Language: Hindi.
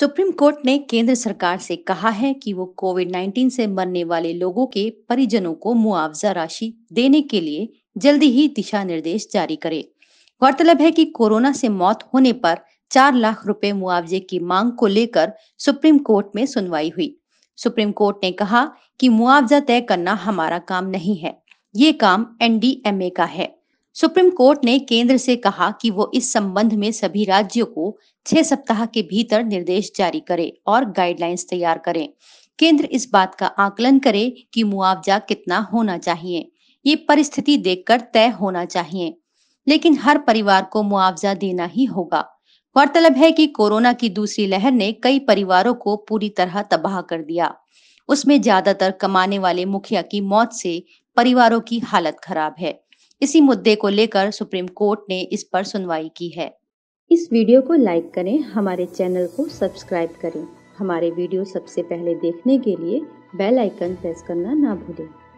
सुप्रीम कोर्ट ने केंद्र सरकार से कहा है कि वो कोविड 19 से मरने वाले लोगों के परिजनों को मुआवजा राशि देने के लिए जल्दी ही दिशा निर्देश जारी करे गौरतलब है कि कोरोना से मौत होने पर चार लाख रुपए मुआवजे की मांग को लेकर सुप्रीम कोर्ट में सुनवाई हुई सुप्रीम कोर्ट ने कहा कि मुआवजा तय करना हमारा काम नहीं है ये काम एनडीएमए का है सुप्रीम कोर्ट ने केंद्र से कहा कि वो इस संबंध में सभी राज्यों को छह सप्ताह के भीतर निर्देश जारी करे और गाइडलाइंस तैयार करें केंद्र इस बात का आकलन करे कि मुआवजा कितना होना चाहिए ये परिस्थिति देखकर तय होना चाहिए लेकिन हर परिवार को मुआवजा देना ही होगा गौरतलब है कि कोरोना की दूसरी लहर ने कई परिवारों को पूरी तरह तबाह कर दिया उसमें ज्यादातर कमाने वाले मुखिया की मौत से परिवारों की हालत खराब है इसी मुद्दे को लेकर सुप्रीम कोर्ट ने इस पर सुनवाई की है इस वीडियो को लाइक करें हमारे चैनल को सब्सक्राइब करें हमारे वीडियो सबसे पहले देखने के लिए बेल आइकन प्रेस करना ना भूलें